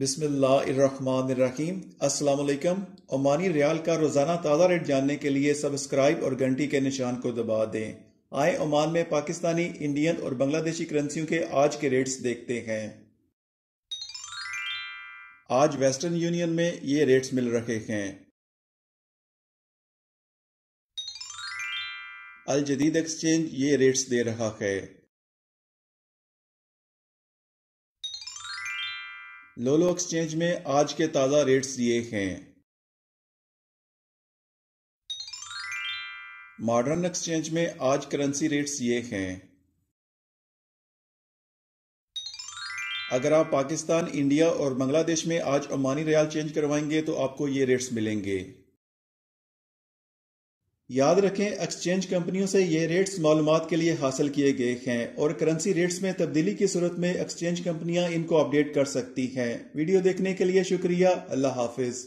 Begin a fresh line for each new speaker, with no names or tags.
बिस्मिल्लाहिर्रहमानिर्रहीम अस्सलाम वालेकुम ओमानी रियाल का रोज़ाना ताज़ा रेट जानने के लिए सब्सक्राइब और घंटी के निशान को दबा दें आए ओमान में पाकिस्तानी इंडियन और बांग्लादेशी करेंसियों के आज के रेट्स देखते हैं आज वेस्टर्न यूनियन में ये रेट्स मिल रहे हैं अल जदीद एक्सचेंज ये रेट्स दे रहा है लोलो एक्सचेंज में आज के ताज़ा रेट्स ये हैं मॉडर्न एक्सचेंज में आज करेंसी रेट्स ये हैं अगर आप पाकिस्तान इंडिया और बांग्लादेश में आज अमानी रियाल चेंज करवाएंगे तो आपको ये रेट्स मिलेंगे याद रखें एक्सचेंज कंपनियों से ये रेट्स मालूम के लिए हासिल किए गए हैं और करेंसी रेट्स में तब्दीली की सूरत में एक्सचेंज कंपनियां इनको अपडेट कर सकती हैं वीडियो देखने के लिए शुक्रिया अल्लाह हाफिज़